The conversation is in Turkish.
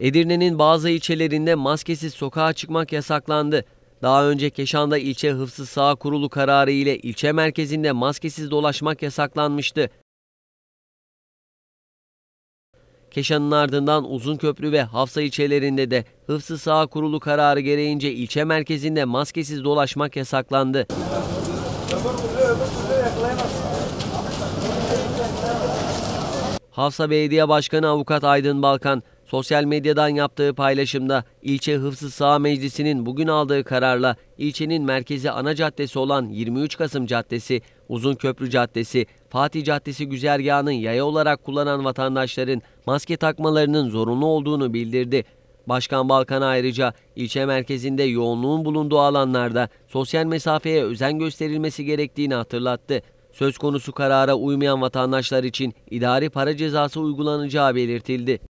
Edirne'nin bazı ilçelerinde maskesiz sokağa çıkmak yasaklandı. Daha önce Keşan'da ilçe hıfzı sağ kurulu kararı ile ilçe merkezinde maskesiz dolaşmak yasaklanmıştı. Keşan'ın ardından Uzunköprü ve Hafsa ilçelerinde de hıfzı sağ kurulu kararı gereğince ilçe merkezinde maskesiz dolaşmak yasaklandı. Hafsa Belediye Başkanı Avukat Aydın Balkan, Sosyal medyadan yaptığı paylaşımda ilçe Hıfzı Sağ Meclisi'nin bugün aldığı kararla ilçenin merkezi ana caddesi olan 23 Kasım Caddesi, Uzun Köprü Caddesi, Fatih Caddesi güzergahının yaya olarak kullanan vatandaşların maske takmalarının zorunlu olduğunu bildirdi. Başkan Balkan ayrıca ilçe merkezinde yoğunluğun bulunduğu alanlarda sosyal mesafeye özen gösterilmesi gerektiğini hatırlattı. Söz konusu karara uymayan vatandaşlar için idari para cezası uygulanacağı belirtildi.